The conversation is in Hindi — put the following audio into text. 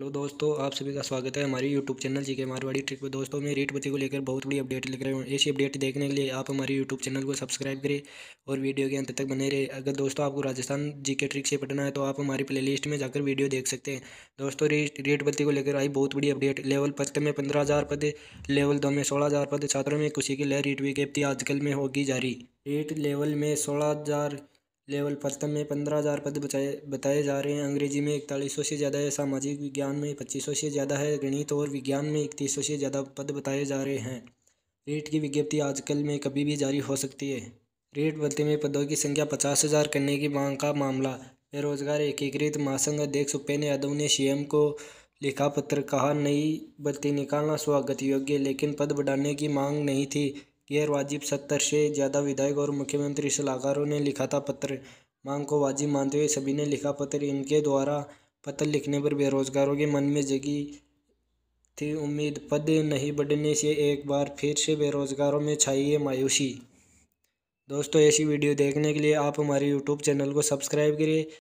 हेलो दोस्तों आप सभी का स्वागत है हमारी यूट्यूब चैनल जी के मारवाड़ी ट्रिक पर दोस्तों मैं रेट बच्चे को लेकर बहुत बड़ी अपडेट लिख रहे हूँ ऐसी अपडेट देखने के लिए आप हमारे यूट्यूब चैनल को सब्सक्राइब करें और वीडियो के अंत तक बने रहे अगर दोस्तों आपको राजस्थान जी के ट्रिक से पटना है तो आप हमारी प्लेलिस्ट में जाकर वीडियो देख सकते हैं दोस्तों रेट रेट को लेकर आई बहुत बड़ी अपडेट लेवल पद में पंद्रह हज़ार पद लेवल दो में सोलह हज़ार पद छात्रों में खुशी की लहर रेट विज्ञप्ति आजकल में होगी जारी रेट लेवल में सोलह हज़ार लेवल प्रथम में पंद्रह हज़ार पद बचाए बताए जा रहे हैं अंग्रेजी में इकतालीस सौ से ज़्यादा है सामाजिक विज्ञान में पच्चीस सौ से ज़्यादा है गणित और विज्ञान में इकतीस सौ से ज़्यादा पद बताए जा रहे हैं रेट की विज्ञप्ति आजकल में कभी भी जारी हो सकती है रेट भर्ती में पदों की संख्या पचास हज़ार करने की मांग का मामला बेरोजगार एकीकृत महासंघ अध्यक्ष उपेन्द्र यादव ने सी को लिखा पत्र कहा नई भर्ती निकालना स्वागत योग्य लेकिन पद बढ़ाने की मांग नहीं थी गैर वाजिब सत्तर से ज़्यादा विधायक और मुख्यमंत्री सलाहकारों ने लिखा था पत्र मांग को वाजिब मानते हुए सभी ने लिखा पत्र इनके द्वारा पत्र लिखने पर बेरोजगारों के मन में जगी थी उम्मीद पद नहीं बढ़ने से एक बार फिर से बेरोजगारों में छाई है मायूसी दोस्तों ऐसी वीडियो देखने के लिए आप हमारे यूट्यूब चैनल को सब्सक्राइब करिए